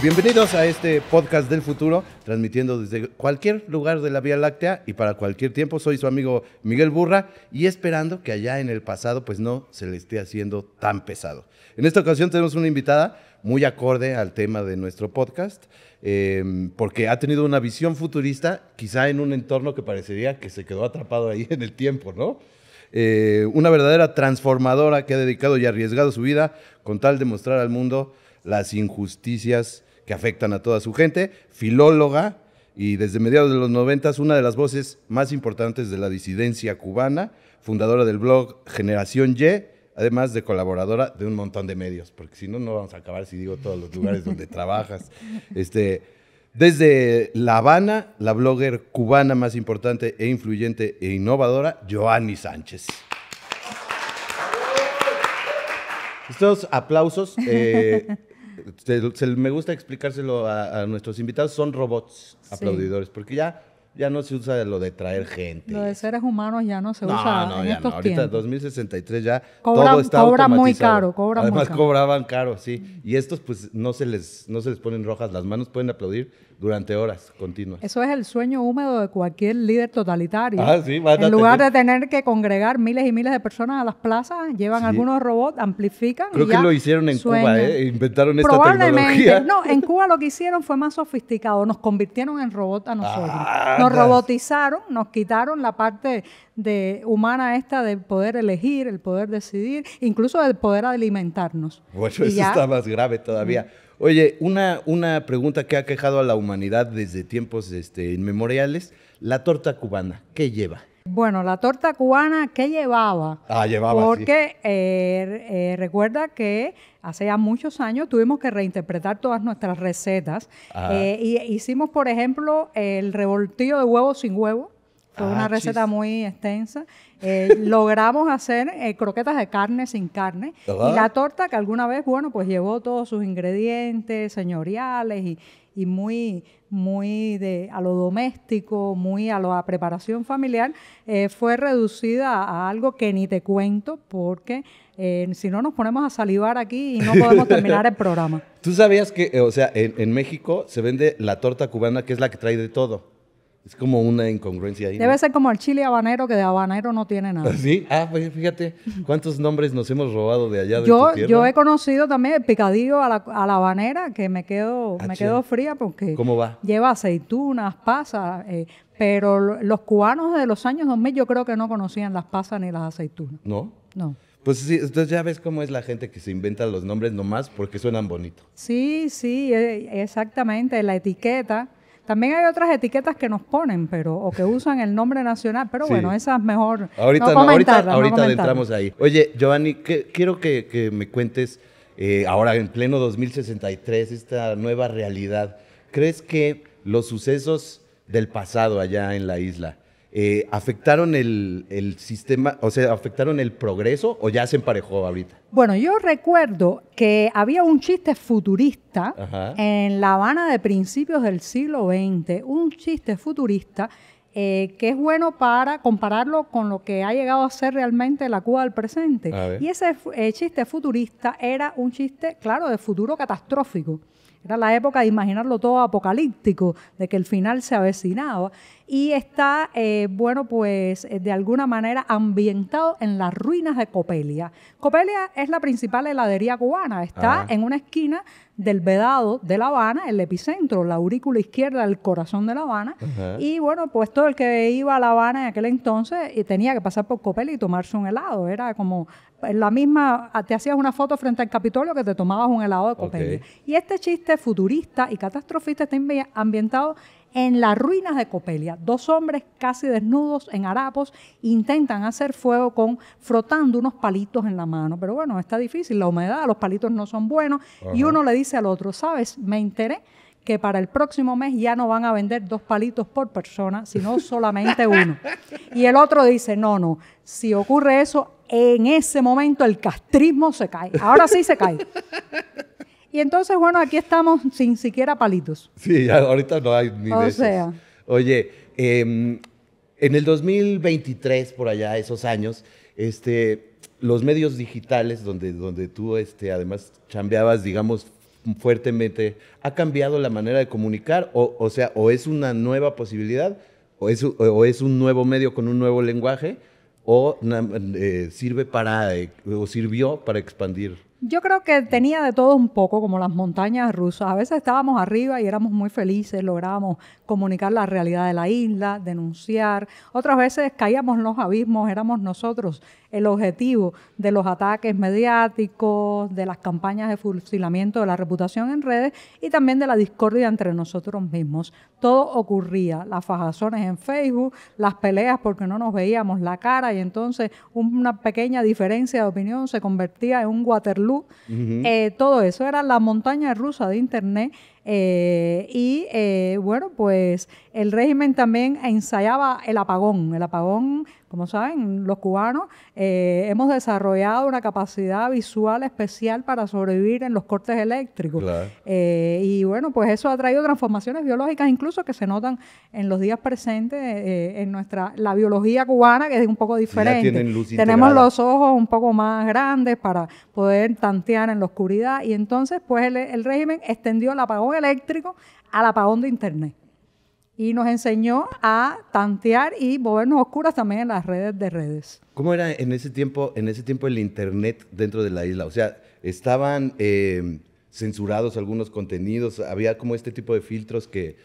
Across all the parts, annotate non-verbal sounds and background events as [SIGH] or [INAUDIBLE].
Bienvenidos a este podcast del futuro, transmitiendo desde cualquier lugar de la Vía Láctea y para cualquier tiempo. Soy su amigo Miguel Burra y esperando que allá en el pasado pues no se le esté haciendo tan pesado. En esta ocasión tenemos una invitada muy acorde al tema de nuestro podcast, em, porque ha tenido una visión futurista, quizá en un entorno que parecería que se quedó atrapado ahí en el tiempo, ¿no? Eh, una verdadera transformadora que ha dedicado y arriesgado su vida con tal de mostrar al mundo las injusticias que afectan a toda su gente, filóloga y desde mediados de los noventas una de las voces más importantes de la disidencia cubana, fundadora del blog Generación Y, además de colaboradora de un montón de medios, porque si no, no vamos a acabar si digo todos los lugares donde [LAUGHS] trabajas. Este, desde La Habana, la blogger cubana más importante e influyente e innovadora, Joanny Sánchez. Estos aplausos eh, [LAUGHS] me gusta explicárselo a, nuestros invitados, son robots aplaudidores, porque ya ya no se usa lo de traer gente. Lo de seres humanos ya no se usa. no. Ahorita en 2063 ya todo está cobra muy caro. Además, cobraban caro, sí. Mm. Y estos, pues, no se, les, no se les ponen rojas. Las manos pueden aplaudir durante horas continuas. Eso es el sueño húmedo de cualquier líder totalitario. Ah, sí, va a en lugar de tener que congregar miles y miles de personas a las plazas, llevan algunos robots, amplifican. Creo que lo hicieron en Cuba, ¿eh? inventaron esta tecnología. No, en Cuba lo que hicieron fue más sofisticado. Nos convirtieron en robots a nosotros. Ah, nos robotizaron, nos quitaron la parte de humana esta de poder elegir, el poder decidir, incluso el poder alimentarnos. Bueno, eso está más grave todavía. Mm. Oye, una, una pregunta que ha quejado a la humanidad desde tiempos este, inmemoriales, la torta cubana, ¿qué lleva? Bueno, la torta cubana, ¿qué llevaba? Ah, llevaba. Porque eh, eh, recuerda que hace ya muchos años tuvimos que reinterpretar todas nuestras recetas. Eh, y hicimos, por ejemplo, el revoltillo de huevo sin huevo. Fue una ah, receta muy extensa. Eh, [LAUGHS] logramos hacer eh, croquetas de carne sin carne. Y la torta que alguna vez, bueno, pues llevó todos sus ingredientes señoriales y, muy, muy de, a lo doméstico, muy a la preparación familiar, eh, fue reducida a algo que ni te cuento porque si no nos ponemos a salivar aquí y no podemos [LAUGHS] terminar el programa. ¿Tú sabías que, o sea, en México se vende la torta cubana que es la que trae de todo? Es como una incongruencia ahí. Debe ser como el chile habanero, que de habanero no tiene nada. [LAUGHS] ¿Sí? Ah, pues fíjate cuántos nombres nos hemos robado de allá yo, he conocido también el picadillo a la, habanera, que me quedo, ah, me quedo fría porque ¿Cómo va? lleva aceitunas, pasas, eh, pero los cubanos de los años 2000 yo creo que no conocían las pasas ni las aceitunas. ¿No? No. Pues sí, entonces ya ves cómo es la gente que se inventa los nombres nomás porque suenan bonito. Sí, sí, eh, exactamente. La etiqueta también hay otras etiquetas que nos ponen, pero o que usan el nombre nacional, pero bueno, esas mejor. Ahorita, no, ahorita, ahí. Oye, Giovanni, quiero que, me cuentes eh, ahora en pleno 2063 esta nueva realidad. ¿Crees que los sucesos del pasado allá en la isla eh, ¿afectaron el, sistema, o sea, afectaron el progreso o ya se emparejó ahorita? Bueno, yo recuerdo que había un chiste futurista en La Habana de principios del siglo XX, un chiste futurista eh, que es bueno para compararlo con lo que ha llegado a ser realmente la Cuba del presente. Y ese eh, chiste futurista era un chiste, claro, de futuro catastrófico. Era la época de imaginarlo todo apocalíptico, de que el final se avecinaba. Y está, eh, bueno, pues eh, de alguna manera ambientado en las ruinas de Copelia. Copelia es la principal heladería cubana. Está ah. en una esquina del Vedado de La Habana, el epicentro, la aurícula izquierda, del corazón de La Habana. Y bueno, pues todo el que iba a La Habana en aquel entonces eh, tenía que pasar por Copelia y tomarse un helado. Era como pues, la misma, te hacías una foto frente al Capitolio que te tomabas un helado de Copelia. Y este chiste futurista y catastrofista está ambientado en las ruinas de Copelia. Dos hombres casi desnudos en harapos intentan hacer fuego con frotando unos palitos en la mano. Pero bueno, está difícil, la humedad, los palitos no son buenos. Y uno le dice al otro, ¿sabes? Me enteré que para el próximo mes ya no van a vender dos palitos por persona, sino [LAUGHS] solamente uno. Y el otro dice, no, no, si ocurre eso, en ese momento el castrismo se cae. Ahora sí se cae. [LAUGHS] Y entonces, bueno, aquí estamos sin siquiera palitos. Sí, ahorita no hay ni O sea. Oye, em, en el 2023, por allá, esos años, este, los medios digitales, donde, donde tú este, además chambeabas, digamos, fuertemente, ¿ha cambiado la manera de comunicar? O, sea, o es una nueva posibilidad, o es, o es un nuevo medio con un nuevo lenguaje, o eh, sirve para, eh, o sirvió para expandir yo creo que tenía de todo un poco, como las montañas rusas. A veces estábamos arriba y éramos muy felices, lográbamos comunicar la realidad de la isla, denunciar. Otras veces caíamos en los abismos, éramos nosotros el objetivo de los ataques mediáticos, de las campañas de fusilamiento de la reputación en redes y también de la discordia entre nosotros mismos. Todo ocurría, las fajazones en Facebook, las peleas porque no nos veíamos la cara y entonces una pequeña diferencia de opinión se convertía en un Waterloo eh, todo eso era la montaña rusa de Internet. Eh, y eh, bueno, pues el régimen también ensayaba el apagón. El apagón como saben, los cubanos eh, hemos desarrollado una capacidad visual especial para sobrevivir en los cortes eléctricos. Eh, y bueno, pues eso ha traído transformaciones biológicas incluso que se notan en los días presentes eh, en nuestra, la biología cubana que es un poco diferente. Tenemos los ojos un poco más grandes para poder tantear en la oscuridad y entonces pues el régimen extendió el apagón eléctrico al apagón de internet y nos enseñó a tantear y movernos oscuras también en las redes de redes. ¿Cómo era en ese tiempo, en ese tiempo el internet dentro de la isla? O sea, estaban eh, censurados algunos contenidos, había como este tipo de filtros que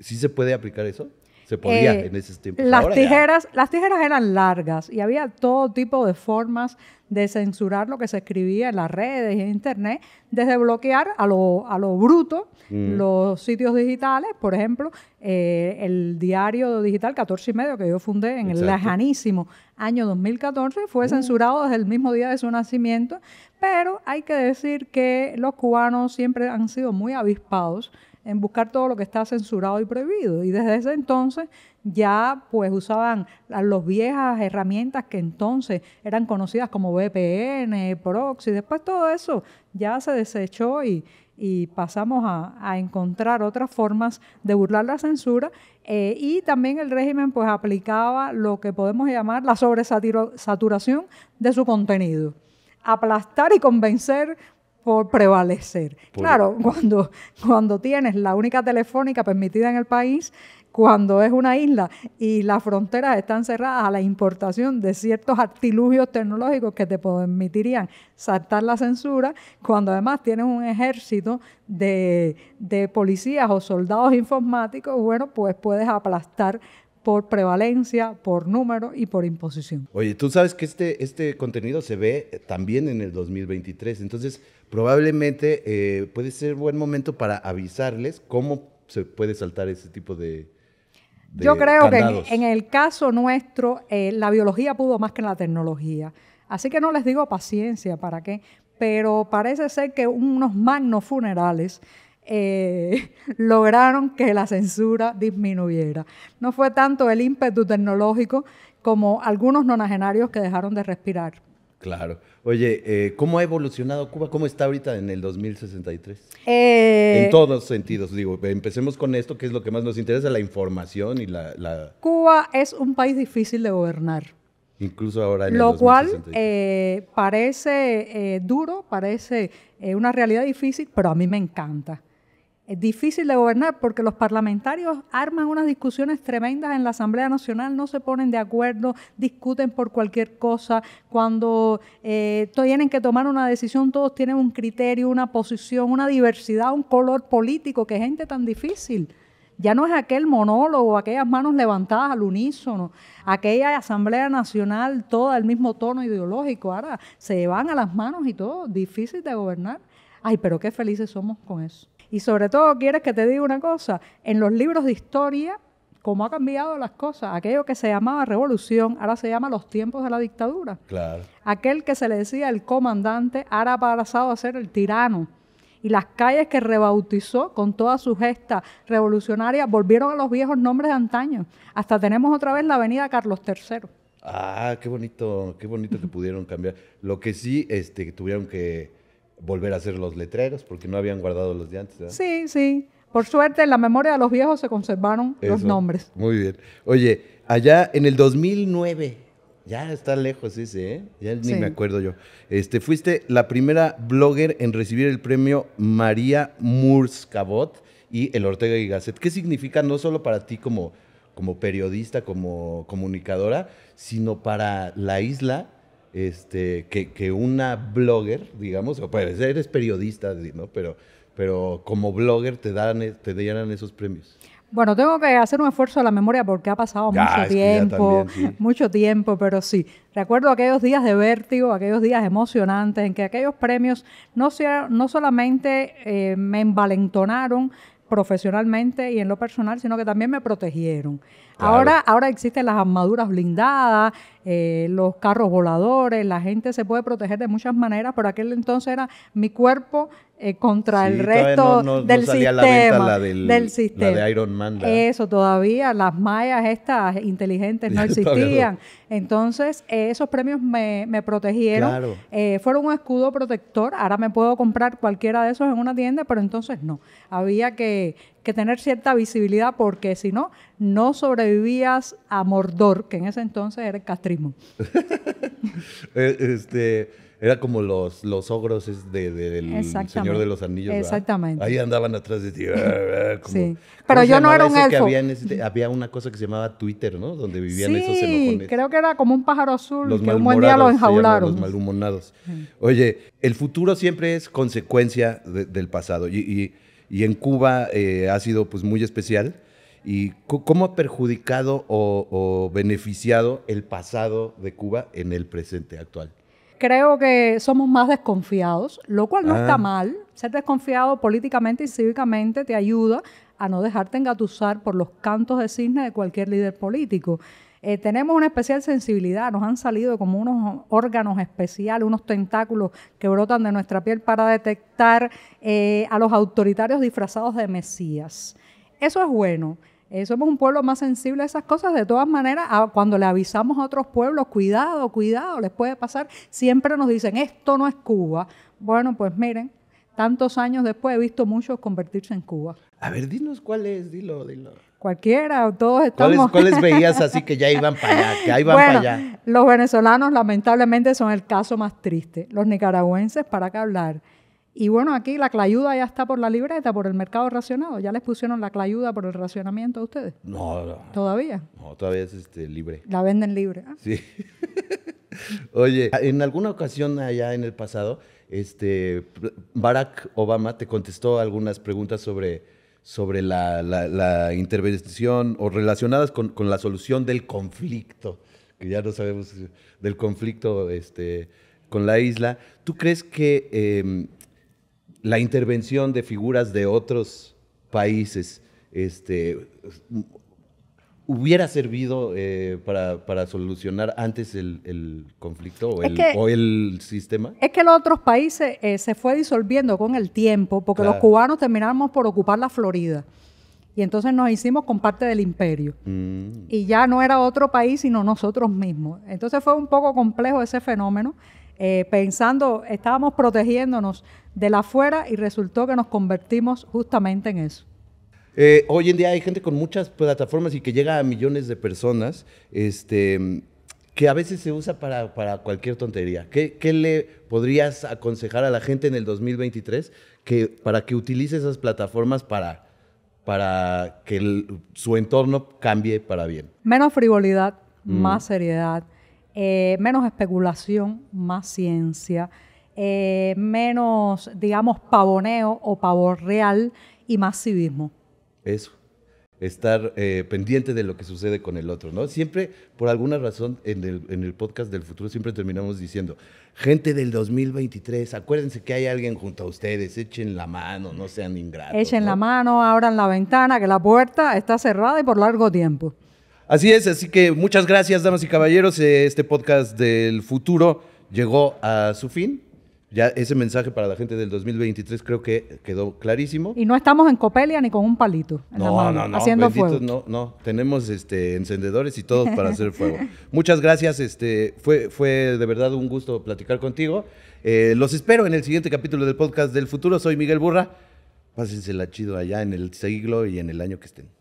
sí se puede aplicar eso. Se podía eh, en Las tijeras, las tijeras eran largas y había todo tipo de formas de censurar lo que se escribía en las redes y en internet, desde bloquear a lo, bruto mm. los sitios digitales, por ejemplo, eh, el diario digital 14 y medio que yo fundé en el lejanísimo año 2014 fue mm. censurado desde el mismo día de su nacimiento, pero hay que decir que los cubanos siempre han sido muy avispados en buscar todo lo que está censurado y prohibido. Y desde ese entonces ya pues usaban las viejas herramientas que entonces eran conocidas como VPN, proxy, después todo eso ya se desechó y, pasamos a, encontrar otras formas de burlar la censura eh, y también el régimen pues aplicaba lo que podemos llamar la sobresaturación de su contenido aplastar y convencer por prevalecer. Claro, [LAUGHS] cuando, cuando tienes la única telefónica permitida en el país, cuando es una isla y las fronteras están cerradas a la importación de ciertos artilugios tecnológicos que te permitirían saltar la censura, cuando además tienes un ejército de, de policías o soldados informáticos, bueno, pues puedes aplastar por prevalencia, por número y por imposición. Oye, tú sabes que este, este contenido se ve eh, también en el 2023, entonces probablemente eh, puede ser buen momento para avisarles cómo se puede saltar ese tipo de... de Yo creo que en, el caso nuestro, eh, la biología pudo más que la tecnología. Así que no les digo paciencia, ¿para qué? Pero parece ser que unos magnos funerales eh, [LAUGHS] lograron que la censura disminuyera. No fue tanto el ímpetu tecnológico como algunos nonagenarios que dejaron de respirar. Claro. Oye, eh, ¿cómo ha evolucionado Cuba? ¿Cómo está ahorita en el 2063? Eh, en todos sentidos, digo, empecemos con esto, que es lo que más nos interesa, la información y la... Cuba es un país difícil de gobernar. Incluso ahora en Lo el 2063. cual parece duro, parece una realidad difícil, pero a mí me encanta es difícil de gobernar porque los parlamentarios arman unas discusiones tremendas en la Asamblea Nacional, no se ponen de acuerdo, discuten por cualquier cosa. Cuando eh, tienen que tomar una decisión, todos tienen un criterio, una posición, una diversidad, un color político, que gente tan difícil. Ya no es aquel monólogo, aquellas manos levantadas al unísono, aquella Asamblea Nacional, toda el mismo tono ideológico. Ahora se van a las manos y todo, difícil de gobernar. Ay, pero qué felices somos con eso. Y sobre todo, ¿quieres que te diga una cosa? En los libros de historia, cómo ha cambiado las cosas. Aquello que se llamaba revolución, ahora se llama los tiempos de la dictadura. Claro. Aquel que se le decía el comandante, ahora ha pasado a ser el tirano. Y las calles que rebautizó con toda su gesta revolucionaria volvieron a los viejos nombres de antaño. Hasta tenemos otra vez la avenida Carlos III. Ah, qué bonito, qué bonito que pudieron cambiar. Lo que sí, este, tuvieron que volver a hacer los letreros porque no habían guardado los de antes. Sí, sí. Por suerte, en la memoria de los viejos se conservaron los nombres. Muy bien. Oye, allá en el 2009, ya está lejos ese, ¿eh? Ya ni me acuerdo yo. Este, fuiste la primera blogger en recibir el premio María Murskabot y el Ortega y Gasset. ¿Qué significa no solo para ti como, como periodista, como comunicadora, sino para la isla este, que, una blogger, digamos, o pues, eres periodista, ¿no? Pero, pero como blogger te dan, te dieran esos premios. Bueno, tengo que hacer un esfuerzo a la memoria porque ha pasado mucho tiempo, mucho tiempo, pero sí. Recuerdo aquellos días de vértigo, aquellos días emocionantes en que aquellos premios no, no solamente eh, me envalentonaron profesionalmente y en lo personal, sino que también me protegieron. Ahora, ahora existen las armaduras blindadas, eh, los carros voladores, la gente se puede proteger de muchas maneras, pero aquel entonces era mi cuerpo eh, contra el resto del, sistema, la del, Iron Man. Eso todavía, las mayas estas inteligentes no [LAUGHS] existían. Entonces, eh, esos premios me, protegieron. fueron un escudo protector. Ahora me puedo comprar cualquiera de esos en una tienda, pero entonces no. Había que, tener cierta visibilidad porque si no, no sobrevivías a Mordor, que en ese entonces era el castrismo. [LAUGHS] Eh, este, era como los, los ogros del de, Señor de los Anillos. Exactamente. Ahí andaban atrás de ti. [LAUGHS] sí. Pero yo no era un elfo. Había, una cosa que se llamaba Twitter, ¿no? Donde vivían sí, esos creo que era como un pájaro azul que un buen día lo enjaularon. malhumonados. Oye, el futuro siempre es consecuencia del pasado. y y en Cuba eh, ha sido pues muy especial. ¿Y cómo ha perjudicado o, beneficiado el pasado de Cuba en el presente actual? creo que somos más desconfiados, lo cual no está ah. mal. Ser desconfiado políticamente y cívicamente te ayuda a no dejarte engatusar por los cantos de cisne de cualquier líder político. Eh, tenemos una especial sensibilidad, nos han salido como unos órganos especiales, unos tentáculos que brotan de nuestra piel para detectar eh, a los autoritarios disfrazados de Mesías. Eso es bueno. Eh, somos un pueblo más sensible a esas cosas. De todas maneras, cuando le avisamos a otros pueblos, cuidado, cuidado, les puede pasar, siempre nos dicen, esto no es Cuba. Bueno, pues miren, tantos años después he visto muchos convertirse en Cuba. A ver, dinos cuál es, dilo, dilo. Cualquiera, o todos estamos... [LAUGHS] ¿Cuáles, veías así que ya iban para allá, Los venezolanos lamentablemente son el caso más triste. Los nicaragüenses, ¿para qué hablar? Y bueno, aquí la clayuda ya está por la libreta, por el mercado racionado. ¿Ya les pusieron la clayuda por el racionamiento a ustedes? No, ¿Todavía? No, todavía es este, libre. La venden libre. Ah. Sí. [LAUGHS] Oye, en alguna ocasión allá en el pasado, este, Barack Obama te contestó algunas preguntas sobre sobre la, la, intervención o relacionadas con, la solución del conflicto, que ya no sabemos, del conflicto este, con la isla. ¿Tú crees que em, la intervención de figuras de otros países este, hubiera servido eh, para, solucionar antes el, conflicto o el, sistema? Es que los otros países eh, se fue disolviendo con el tiempo, porque los cubanos terminamos por ocupar la Florida. Y entonces nos hicimos con parte del imperio. Mm. Y ya no era otro país, sino nosotros mismos. Entonces fue un poco complejo ese fenómeno. Eh, pensando, estábamos protegiéndonos de la afuera y resultó que nos convertimos justamente en eso. Eh, hoy en día hay gente con muchas plataformas y que llega a millones de personas, este, que a veces se usa para, cualquier tontería. ¿Qué, le podrías aconsejar a la gente en el 2023 que, para que utilice esas plataformas para, para que su entorno cambie para bien? Menos frivolidad, mm. más seriedad, eh, menos especulación, más ciencia. Eh, menos, digamos, pavoneo o pavor real y más civismo. Eso. Estar eh, pendiente de lo que sucede con el otro, ¿no? Siempre, por alguna razón, en el, en el podcast del futuro siempre terminamos diciendo, gente del 2023, acuérdense que hay alguien junto a ustedes, echen la mano, no sean ingratos. Echen la mano, abran la ventana, que la puerta está cerrada y por largo tiempo. Así es, así que muchas gracias, damas y caballeros. Este podcast del futuro llegó a su fin. Ya ese mensaje para la gente del 2023 creo que quedó clarísimo. Y no estamos en Copelia ni con un palito. no, no, no, haciendo fuego. No, no, tenemos este, encendedores y todo para hacer fuego. [LAUGHS] Muchas gracias, este, fue, fue de verdad un gusto platicar contigo. Eh, los espero en el siguiente capítulo del podcast del futuro. Soy Miguel Burra. Pásensela chido allá en el siglo y en el año que estén.